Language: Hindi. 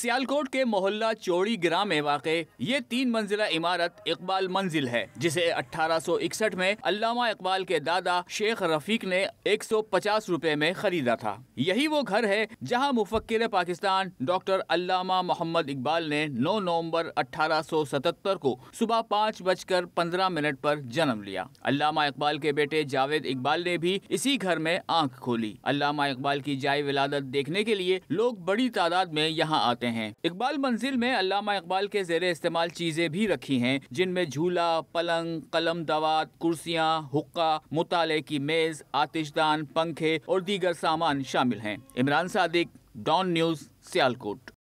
सियालकोट के मोहल्ला चौड़ी ग्राम में वाक़ ये तीन मंजिला इमारत इकबाल मंजिल है जिसे 1861 में अल्लामा इकबाल के दादा शेख रफीक ने 150 रुपए में खरीदा था यही वो घर है जहां मुफक्र पाकिस्तान डॉक्टर अल्लामा मोहम्मद इकबाल ने 9 नवंबर 1877 को सुबह पाँच बजकर पंद्रह मिनट पर जन्म लिया अल्लामा इकबाल के बेटे जावेद इकबाल ने भी इसी घर में आँख खोली अल्लामा इकबाल की जाय विलादत देखने के लिए लोग बड़ी तादाद में यहाँ आते हैं हैं इकबाल मंजिल में अलामा इकबाल के जेर इस्तेमाल चीजें भी रखी हैं जिनमें झूला पलंग कलम दवात कुर्सियाँ हुक्का मुताले की मेज आतिशदान पंखे और दीगर सामान शामिल हैं इमरान सादिक डॉन न्यूज सियालकोट